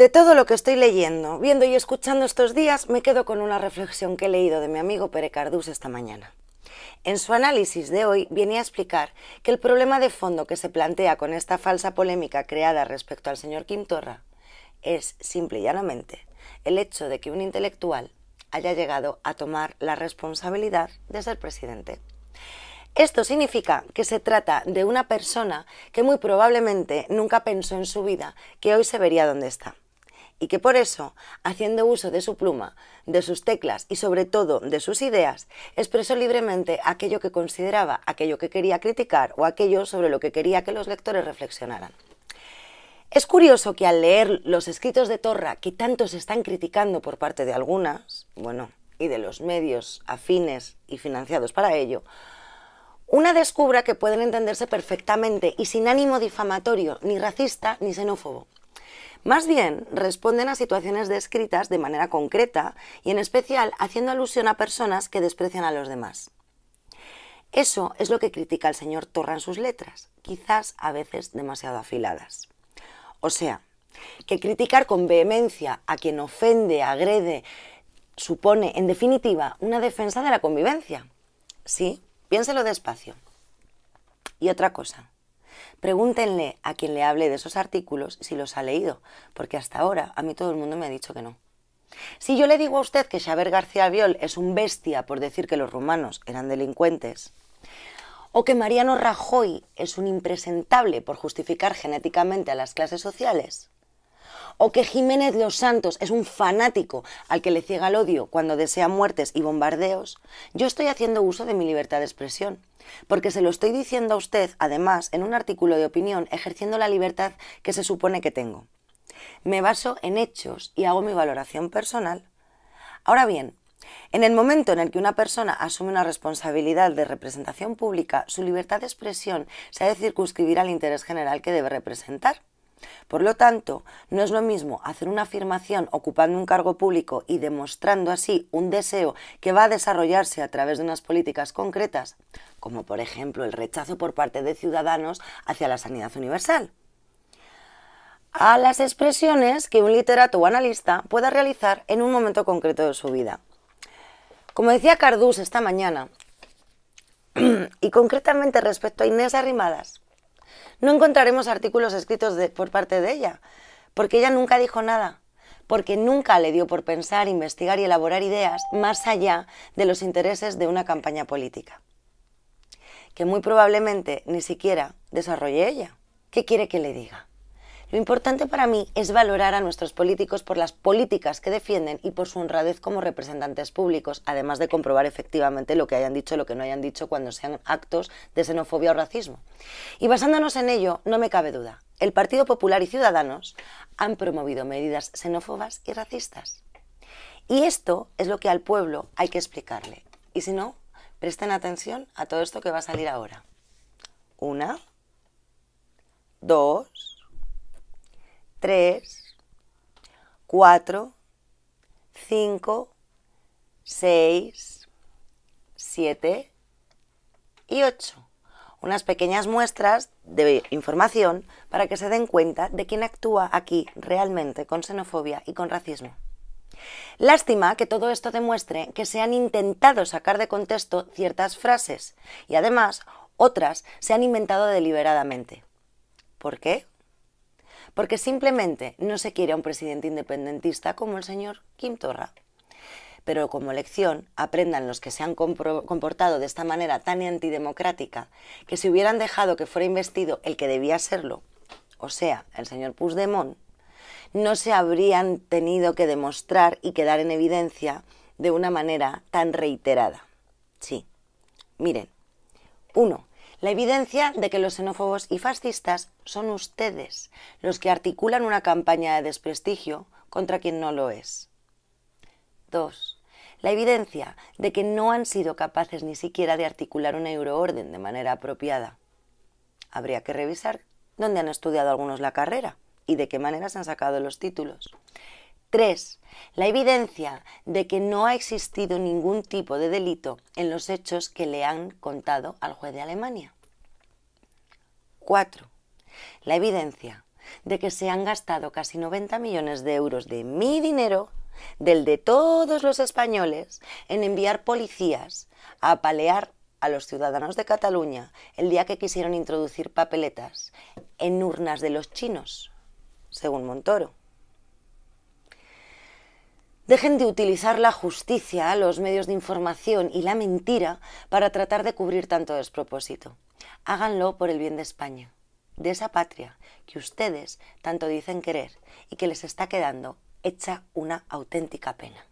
De todo lo que estoy leyendo, viendo y escuchando estos días, me quedo con una reflexión que he leído de mi amigo Pere Cardús esta mañana. En su análisis de hoy viene a explicar que el problema de fondo que se plantea con esta falsa polémica creada respecto al señor Quintorra es simple y llanamente el hecho de que un intelectual haya llegado a tomar la responsabilidad de ser presidente. Esto significa que se trata de una persona que muy probablemente nunca pensó en su vida que hoy se vería donde está y que por eso, haciendo uso de su pluma, de sus teclas y sobre todo de sus ideas, expresó libremente aquello que consideraba, aquello que quería criticar o aquello sobre lo que quería que los lectores reflexionaran. Es curioso que al leer los escritos de Torra, que tanto se están criticando por parte de algunas, bueno, y de los medios afines y financiados para ello, una descubra que pueden entenderse perfectamente y sin ánimo difamatorio, ni racista, ni xenófobo. Más bien, responden a situaciones descritas de manera concreta y en especial haciendo alusión a personas que desprecian a los demás. Eso es lo que critica el señor Torra en sus letras, quizás a veces demasiado afiladas. O sea, que criticar con vehemencia a quien ofende, agrede, supone, en definitiva, una defensa de la convivencia. Sí, piénselo despacio. Y otra cosa, Pregúntenle a quien le hable de esos artículos si los ha leído, porque hasta ahora a mí todo el mundo me ha dicho que no. Si yo le digo a usted que Xavier García Viol es un bestia por decir que los rumanos eran delincuentes, o que Mariano Rajoy es un impresentable por justificar genéticamente a las clases sociales, o que Jiménez Los Santos es un fanático al que le ciega el odio cuando desea muertes y bombardeos, yo estoy haciendo uso de mi libertad de expresión. Porque se lo estoy diciendo a usted, además, en un artículo de opinión, ejerciendo la libertad que se supone que tengo. Me baso en hechos y hago mi valoración personal. Ahora bien, en el momento en el que una persona asume una responsabilidad de representación pública, su libertad de expresión se ha de circunscribir al interés general que debe representar. Por lo tanto, no es lo mismo hacer una afirmación ocupando un cargo público y demostrando así un deseo que va a desarrollarse a través de unas políticas concretas, como por ejemplo el rechazo por parte de ciudadanos hacia la sanidad universal a las expresiones que un literato o analista pueda realizar en un momento concreto de su vida. Como decía Cardús esta mañana, y concretamente respecto a Inés Arrimadas, no encontraremos artículos escritos por parte de ella, porque ella nunca dijo nada, porque nunca le dio por pensar, investigar y elaborar ideas más allá de los intereses de una campaña política, que muy probablemente ni siquiera desarrolle ella. ¿Qué quiere que le diga? Lo importante para mí es valorar a nuestros políticos por las políticas que defienden y por su honradez como representantes públicos, además de comprobar efectivamente lo que hayan dicho y lo que no hayan dicho cuando sean actos de xenofobia o racismo. Y basándonos en ello, no me cabe duda, el Partido Popular y Ciudadanos han promovido medidas xenófobas y racistas. Y esto es lo que al pueblo hay que explicarle. Y si no, presten atención a todo esto que va a salir ahora. Una, dos, 3, 4, 5, 6, 7 y 8. Unas pequeñas muestras de información para que se den cuenta de quién actúa aquí realmente con xenofobia y con racismo. Lástima que todo esto demuestre que se han intentado sacar de contexto ciertas frases y además otras se han inventado deliberadamente. ¿Por qué? porque simplemente no se quiere a un presidente independentista como el señor Kim Torra. Pero como lección, aprendan los que se han comportado de esta manera tan antidemocrática, que si hubieran dejado que fuera investido el que debía serlo, o sea, el señor Puigdemont, no se habrían tenido que demostrar y quedar en evidencia de una manera tan reiterada. Sí. Miren, uno, la evidencia de que los xenófobos y fascistas son ustedes los que articulan una campaña de desprestigio contra quien no lo es. 2. La evidencia de que no han sido capaces ni siquiera de articular una euroorden de manera apropiada. Habría que revisar dónde han estudiado algunos la carrera y de qué manera se han sacado los títulos. 3. la evidencia de que no ha existido ningún tipo de delito en los hechos que le han contado al juez de Alemania. 4. La evidencia de que se han gastado casi 90 millones de euros de mi dinero, del de todos los españoles, en enviar policías a apalear a los ciudadanos de Cataluña el día que quisieron introducir papeletas en urnas de los chinos, según Montoro. Dejen de utilizar la justicia, los medios de información y la mentira para tratar de cubrir tanto despropósito. Háganlo por el bien de España, de esa patria que ustedes tanto dicen querer y que les está quedando hecha una auténtica pena.